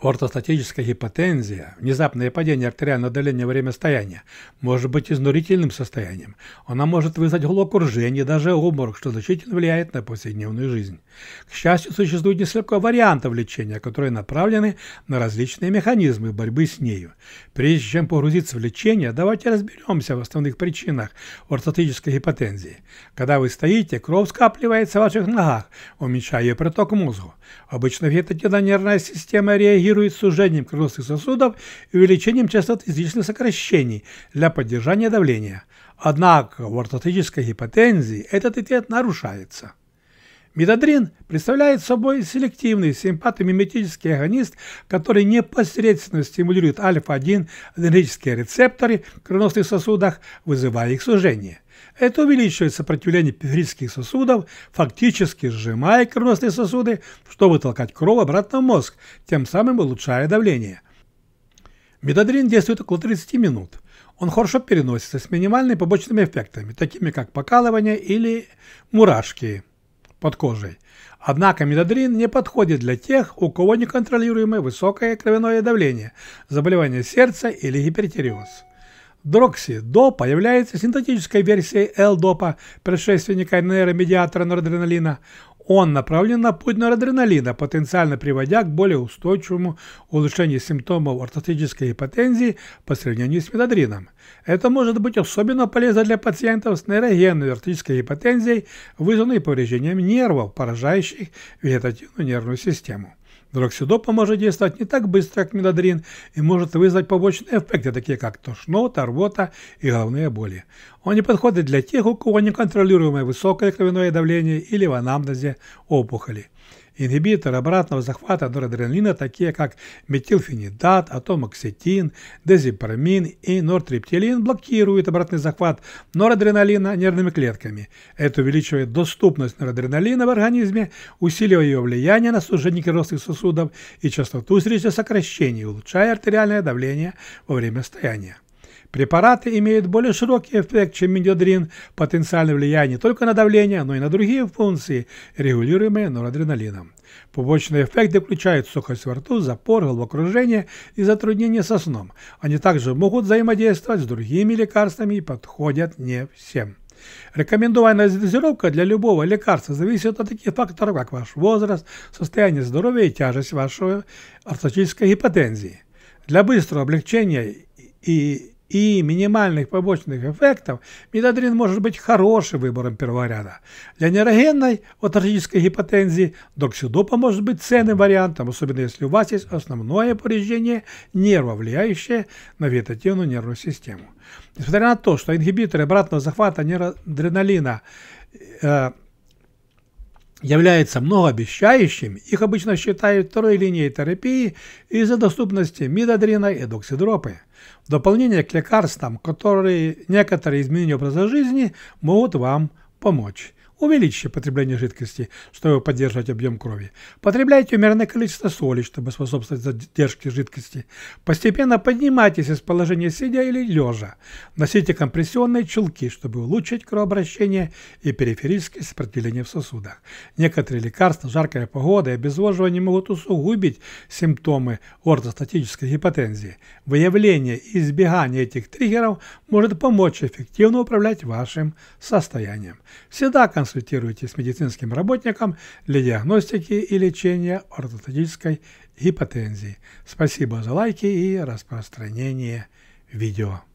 Ортостатическая гипотензия, внезапное падение артериального давления во время стояния, может быть изнурительным состоянием. Она может вызвать головокружение, даже обморок, что значительно влияет на повседневную жизнь. К счастью, существует несколько вариантов лечения, которые направлены на различные механизмы борьбы с нею. Прежде чем погрузиться в лечение, давайте разберемся в основных причинах ортостатической гипотензии. Когда вы стоите, кровь скапливается в ваших ногах, уменьшая ее приток мозгу. Обычно вегетативно-нервная система реагирует реагирует сужением кровеносных сосудов и увеличением частот сердечных сокращений для поддержания давления. Однако в ортотической гипотензии этот эффект нарушается. Метадрин представляет собой селективный симпатомиметический агонист, который непосредственно стимулирует альфа-1 аденерические рецепторы в кровеносных сосудах, вызывая их сужение. Это увеличивает сопротивление эпифритских сосудов, фактически сжимая кровеносные сосуды, чтобы толкать кровь обратно в мозг, тем самым улучшая давление. Метадрин действует около 30 минут. Он хорошо переносится с минимальными побочными эффектами, такими как покалывание или мурашки под кожей. Однако метадрин не подходит для тех, у кого неконтролируемое высокое кровяное давление, заболевание сердца или гипертериоз дрокси-допа является синтетической версией L-допа, предшественника нейромедиатора норадреналина. Он направлен на путь норадреналина, потенциально приводя к более устойчивому улучшению симптомов ортотической гипотензии по сравнению с метадрином. Это может быть особенно полезно для пациентов с нейрогенной ортотической гипотензией, вызванной повреждением нервов, поражающих вегетативную нервную систему. Дроксидопа может действовать не так быстро, как мелодрин, и может вызвать побочные эффекты, такие как тошнота, рвота и головные боли. Он не подходит для тех, у кого неконтролируемое высокое кровяное давление или в анамнезе опухоли. Ингибитор обратного захвата норадреналина, такие как метилфенидат, атомоксетин, дезипромин и нортрептилин, блокируют обратный захват норадреналина нервными клетками. Это увеличивает доступность норадреналина в организме, усиливая ее влияние на служение кровеносных сосудов и частоту сердечно сокращений, улучшая артериальное давление во время стояния. Препараты имеют более широкий эффект, чем миндиодрин, потенциальное влияние не только на давление, но и на другие функции, регулируемые норадреналином. Побочные эффекты включают сухость во рту, запор, головокружение и затруднение со сном. Они также могут взаимодействовать с другими лекарствами и подходят не всем. Рекомендованная дозировка для любого лекарства зависит от таких факторов, как ваш возраст, состояние здоровья и тяжесть вашей артерической гипотензии. Для быстрого облегчения и и минимальных побочных эффектов, метадрин может быть хорошим выбором первого ряда Для нейрогенной атархической гипотензии доксидопа может быть ценным вариантом, особенно если у вас есть основное повреждение нерва, влияющее на вегетативную нервную систему. Несмотря на то, что ингибиторы обратного захвата адреналина э, является многообещающим, их обычно считают второй линией терапии из-за доступности мидодрина и доксидропы. В дополнение к лекарствам, которые некоторые изменения образа жизни могут вам помочь. Увеличьте потребление жидкости, чтобы поддерживать объем крови. Потребляйте умеренное количество соли, чтобы способствовать задержке жидкости. Постепенно поднимайтесь из положения сидя или лежа. Носите компрессионные чулки, чтобы улучшить кровообращение и периферическое сопротивление в сосудах. Некоторые лекарства, жаркая погода и обезвоживание могут усугубить симптомы ортостатической гипотензии. Выявление и избегание этих триггеров может помочь эффективно управлять вашим состоянием. Всегда консультируйтесь с медицинским работником для диагностики и лечения ортодонтической гипотензии. Спасибо за лайки и распространение видео.